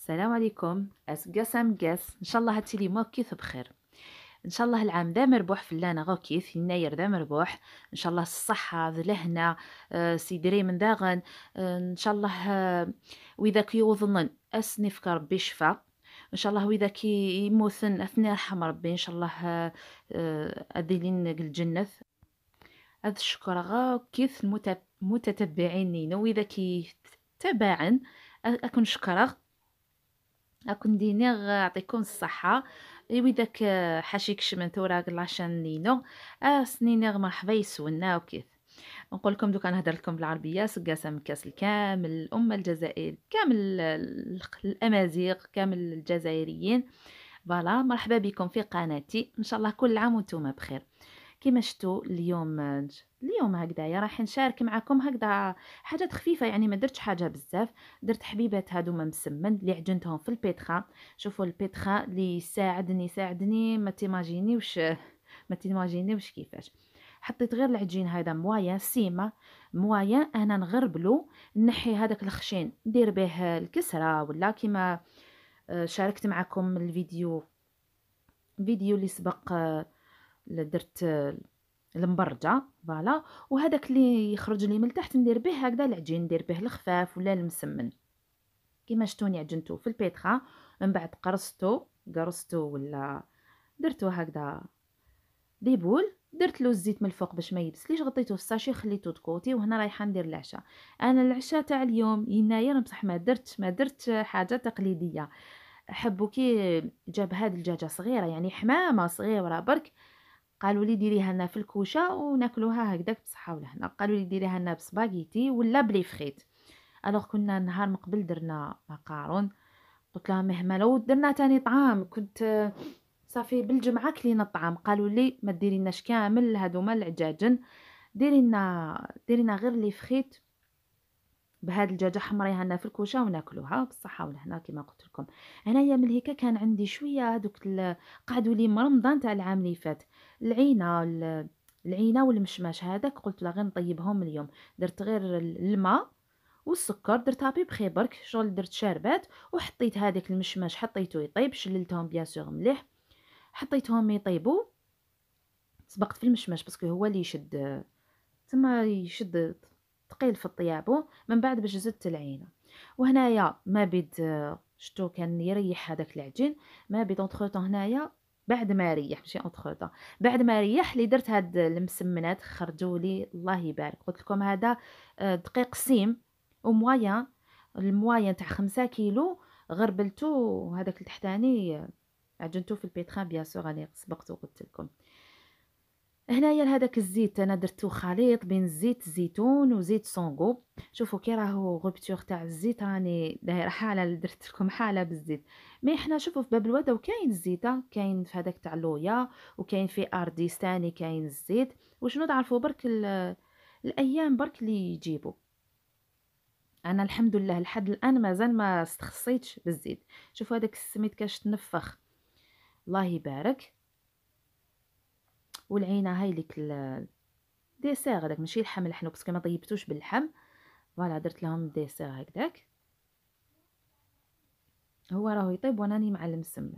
السلام عليكم اس قسم قس ان شاء الله هاتي لي ما كيف بخير ان شاء الله العام ذا مربوح اللانا غو كيف يناير ذا مربوح ان شاء الله الصحه ذلهنا أه سيدري من داغن أه ان شاء الله أه واذا كيوظن اسني في ربي شفا ان شاء الله واذا كي يموثن اثناء رحم ربي ان شاء الله اديلين آه، آه، الجنه هذا الشكر غا كيف المتتبعين نينو واذا كي تباعن اكون شكرا اكون اكوندينيغ يعطيكم الصحه ايوا داك آه، حاشيك شمنتورا لاشان نينو اه مرحبا يسولنا وكيف نقول لكم دوكا نهضر لكم بالعربيه سقاسه من كاس الكامل الامه الجزائر كامل الامازيغ كامل الجزائريين فوالا مرحبا بكم في قناتي ان شاء الله كل عام وانتم بخير كما شفتوا اليوم اليوم هكذايا راح نشارك معكم هكذا حاجات خفيفه يعني ما درتش حاجه بزاف درت حبيبات هادوما مسمن اللي عجنتهم في البيتخا شوفوا البيتخا اللي ساعدني ساعدني ما تيماجينيوش ما تيماجينيوش كيفاش حطيت غير العجين هذا موايا سيما موايا انا نغربلو نحي هذاك الخشين ندير به الكسره ولا كيما آه، شاركت معكم الفيديو الفيديو اللي سبق آه، درت المبرجه فوالا وهذاك اللي يخرج لي من تحت ندير به هكذا العجين ندير به الخفاف ولا المسمن كيما شتوني عجنته في البيتخا من بعد قرصته قرصته ولا درته هكذا دي بول درت له الزيت من الفوق باش ما يبسليش غطيته في الساشي خليته دكوتي وهنا رايحه ندير العشاء انا العشاء تاع اليوم يناير بصح ما درت ما درت حاجه تقليديه كي جاب هاد الدجاجه صغيره يعني حمامه صغيره برك قالوا لي ديريها لنا في الكوشه وناكلوها هكذاك بصحه ولهنا قالوا لي ديريها لنا بسباغيتي ولا بلي فريت الوغ كنا نهار من قبل درنا مقارون قلت لها إيه، لو ودرنا تاني طعام كنت صافي بالجمعه كلينا الطعام قالوا لي ما ديريناش كامل هذوما العجاجن ديرينا ديرينا غير لي فخيت بهاد الدجاجه يعني هنا في الكوشه وناكلوها بالصحه والهنا كما قلت لكم هنايا من هيك كان عندي شويه هذوك قعدوا لي رمضان تاع العام اللي فات العينه العينه والمشماش هذاك قلت لا غير نطيبهم اليوم درت غير الماء والسكر درتها بيبخي برك شغل درت شاربات وحطيت هذاك المشماش حطيته يطيب شللتهم بيان سور مليح حطيتهم يطيبوا سبقت في المشماش باسكو هو اللي يشد تما يشد ثقيل في طيابو من بعد باش زدت العينه وهنايا ما بيد شتو كان يريح هذاك العجين ما بيد اونتروتون هنايا بعد ما ريح ماشي اونتروتون بعد ما ريح اللي درت هاد المسمنات خرجوا لي الله يبارك قلت لكم هذا آه، دقيق سيم وموايان الموايان تاع خمسة كيلو غربلتو هذاك التحتاني عجنتو في البيتخان بيان سور راني سبقتو قلت لكم هنايا لهذاك الزيت انا درتو خليط بين زيت الزيتون وزيت سونغو شوفوا كي راهو غوبتور تاع الزيت راني دايره حاله درت لكم حاله بالزيت مي حنا شوفوا في باب الوداو كاين الزيت آه، كاين في هذاك تاع لويا وكاين في ارديس ثاني كاين الزيت وشنو تعرفوا برك الايام برك اللي يجيبوا انا الحمد لله لحد الان مازال ما استخصيتش بالزيت شوفوا هذاك السميد كاش تنفخ الله يبارك والعينه هاي ليك الديسير هذاك ماشي لحم لحنو باسكو ما طيبتوش باللحم فوالا درت لهم الديسير هكذاك هو راهو يطيب وانا راني مع المسمن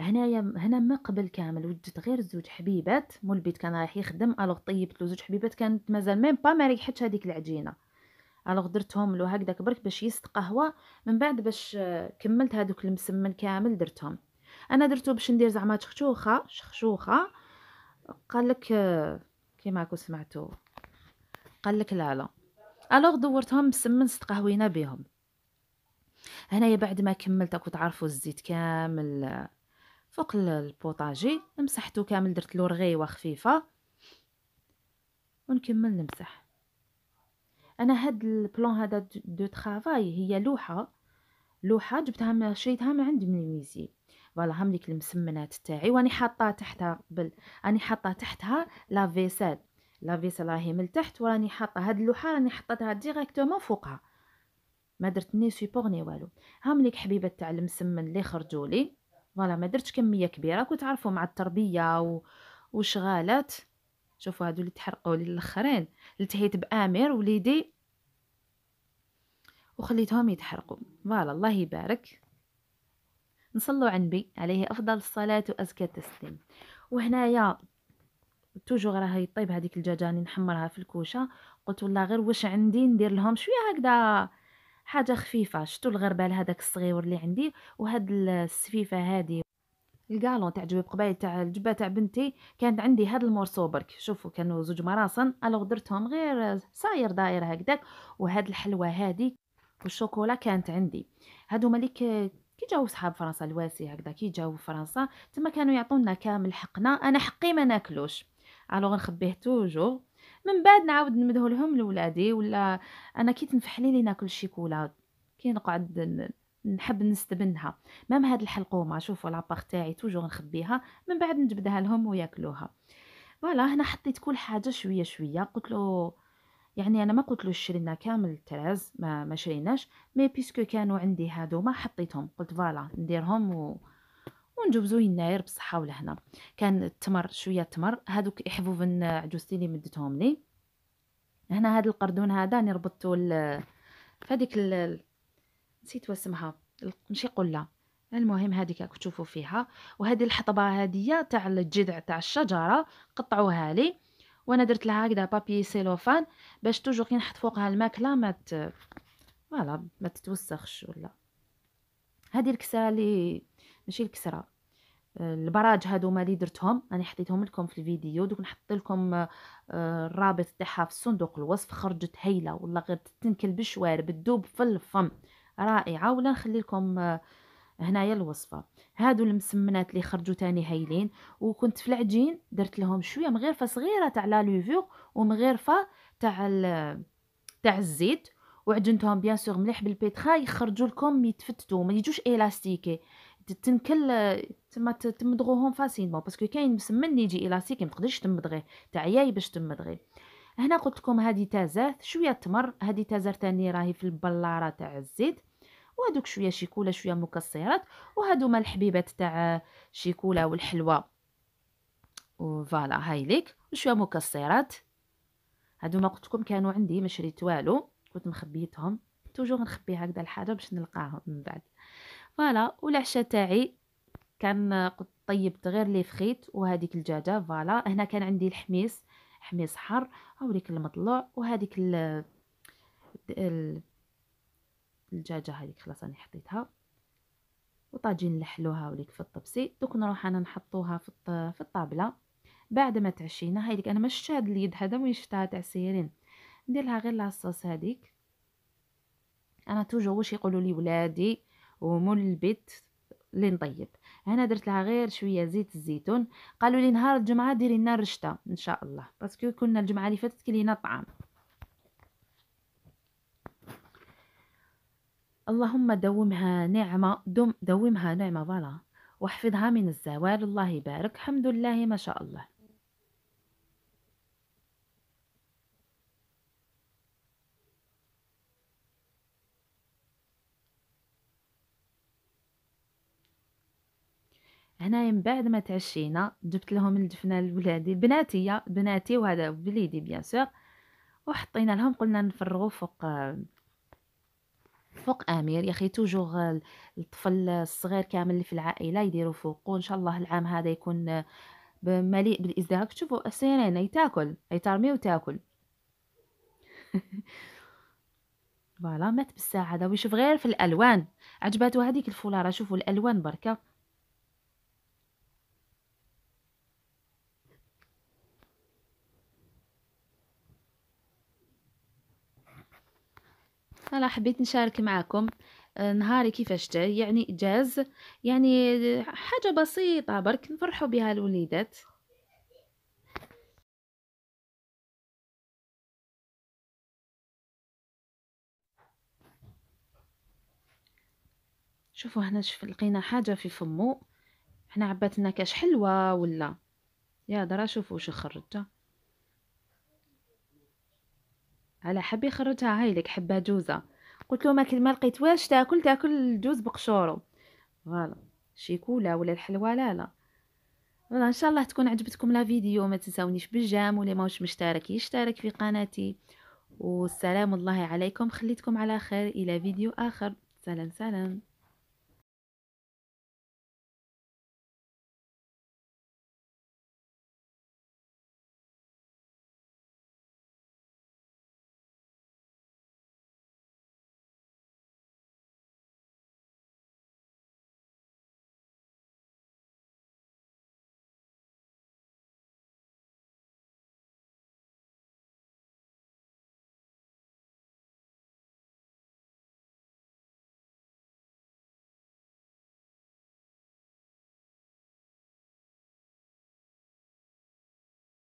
هنايا هنا ما قبل كامل وجدت غير زوج حبيبات مول البيت كان رايح يخدم الوغ طيبت له زوج حبيبات كانت مازال ميم با ما ريحتش هذيك العجينه الوغ درتهم له هكذاك برك باش يست قهوه من بعد باش كملت هذوك المسمن كامل درتهم انا درتو باش ندير زعما شخشوخه شخشوخه قال لك كيما راكم سمعتوا قال لك لا لا الوغ دورتهم مسمن قهوينا بهم هنايا بعد ما كملت راكم تعرفوا الزيت كامل فوق البوطاجي مسحته كامل درت له رغيوه خفيفه ونكمل نمسح انا هاد البلون هذا دو ترافاي هي لوحه لوحه جبتها شريتها من عند من فوالا هم ديك المسمنات تاعي واني حاطاه تحتها قبل راني حاطاه تحتها لا فيسيل لا فيسيل راهي من تحت وراني حاطه هاد اللوحه راني حطيتها ديريكتومون فوقها ما درت ني سيبور ني والو هم ليك حبيبات تاع المسمن اللي خرجوا لي فوالا ما درتش كميه كبيره كنت عارفه مع التربيه و... وشغالات شوفوا هادو اللي تحرقوا لي الاخرين التهيت بامير وليدي وخليتهم يتحرقوا فوالا الله يبارك نصلوا على النبي عليه افضل الصلاه وازكى التسليم وهنايا توجو راه يطيب هذيك الدجاجاني نحمرها في الكوشه قلت والله غير واش عندي ندير لهم شويه هكذا حاجه خفيفه شتو الغربال هذاك الصغير اللي عندي وهاد السفيفه هذه الكالون تاع جبيب قبايل تاع الجبه تاع بنتي كانت عندي هاد المورسو برك شوفوا كانوا زوج مراصن الوغ درتهم غير صاير داير هكذاك وهاد الحلوه هذه والشوكولا كانت عندي هادو ملي كي جاو صحاب فرنسا الواسي هكذا كي جاو فرنسا تما كانوا يعطونا كامل حقنا انا حقي ما ناكلوش الوغ نخبيه توجو من بعد نعاود نمده لهم لولادي ولا انا كي تنفحلي لي ناكل الشيكولا كي نقعد نحب نستبنها مام هاد الحلقومه شوفوا لاباغ تاعي توجو نخبيها من بعد نجبدها لهم وياكلوها فوالا هنا حطيت كل حاجه شويه شويه قلت له يعني انا ما قلتلوش شرينا كامل التراز ما ما شريناش مي بيسكو كانوا عندي هادو ما حطيتهم قلت فوالا نديرهم و ونجبزو يناير بالصحه ولهنا كان التمر شويه تمر هادوك احبوب عجوزتي اللي مدتهم لي هنا هاد القردون هذا راني ربطته ال... فهاديك ال... نسيت واسمها ماشي قله المهم هذيك راك تشوفوا فيها وهذه الحطبه هذه تاع الجذع تاع الشجره قطعوها لي وانا درت لها هكذا بابي سيلوفان باش توجور كي نحط فوقها الماكله ما مت... فوالا ما تتوسخش ولا هذه الكسره اللي ماشي الكسره آه، البراج هادوما اللي درتهم راني حطيتهم لكم في الفيديو دوك نحط لكم آه، الرابط تاعها في صندوق الوصف خرجت هايله والله غير تنكل بالشوارب تدوب في الفم رائعه ولا نخلي لكم آه، هنايا الوصفه هادو المسمنات اللي خرجوا تاني هايلين وكنت في العجين درت لهم شويه مغرفه صغيره تاع لا لوفور ومغرفه تاع تاع الزيت وعجنتهم بيان سور مليح بالبيتخا يخرجوا لكم يتفتتوا ما يجوش الاستيكي تنكل تما تمدغوهم فاسيلمون باسكو كاين مسمن اللي يجي الاستيكي ما تقدريش تمدغيه تاع ياي باش تمدغي هنا قلت لكم هذه تازات شويه تمر هذه تازر تاني راهي في البلاره تاع الزيت وهذوك شويه شيكولا شويه مكسرات وهذوما الحبيبات تاع شيكولا والحلوى وفوالا هاي ليك وشويه مكسرات هذوما قلت لكم كانوا عندي ما شريت والو كنت مخبيتهم توجور نخبي هكذا الحاجه باش نلقاهم من بعد فوالا والعشاء تاعي كان طيبت غير لي فخيت وهذيك الدجاجه فوالا هنا كان عندي الحميس حميس حر هوريك المطلوع وهذيك ال الدجاجه هذيك خلاص انا حطيتها وطاجين نلحلوها وليك في الطبسي دوك نروح انا نحطوها في في الطابله بعد ما تعشينا هذيك انا ما شفتش هاد اليد هذا وين شفتها تاع سيرين ندير لها غير لاصوص هذيك انا توجو واش يقولوا لي ولادي ومول البيت اللي نطيب هنا درت لها غير شويه زيت الزيتون قالوا لي نهار الجمعه ديري لنا الرشته ان شاء الله باسكو كنا الجمعه اللي فاتت كلينا طعام اللهم دومها نعمة دم دومها نعمة فوالا واحفظها من الزوال الله يبارك الحمد لله ما شاء الله هنا من بعد ما تعشينا جبت لهم الجبنه لولادي بناتي بناتي وهذا بليدي بيان سور وحطينا لهم قلنا نفرغوا فوق فوق امير يا اخي توجور الطفل الصغير كامل في العائله يديروا فوق وان شاء الله العام هذا يكون مليء بالازدهار شوفوا السيرين اي تاكل اي ترمي وتاكل فوالا مات بالسعاده ويشوف غير في الالوان عجباتو هذيك الفولاره شوفوا الالوان بركه انا حبيت نشارك معكم آه، نهاري كيفاش جا يعني جاز يعني حاجه بسيطه برك نفرحوا بها الوليدات شوفوا هنا شف لقينا حاجه في فمو حنا عباتنا كاش حلوه ولا يا درا شوفوا شو خرجتها على حبي خرجها هاي لك حبه جوزه قلت له ما كل ما لقيت واش تاكل تاكل الجوز بقشورو فوالا شيكولا ولا الحلوه لا لا فوالا ان شاء الله تكون عجبتكم لا فيديو ما تنساونيش بالجام واللي ماهوش مشترك يشترك في قناتي والسلام الله عليكم خليتكم على خير الى فيديو اخر سلام سلام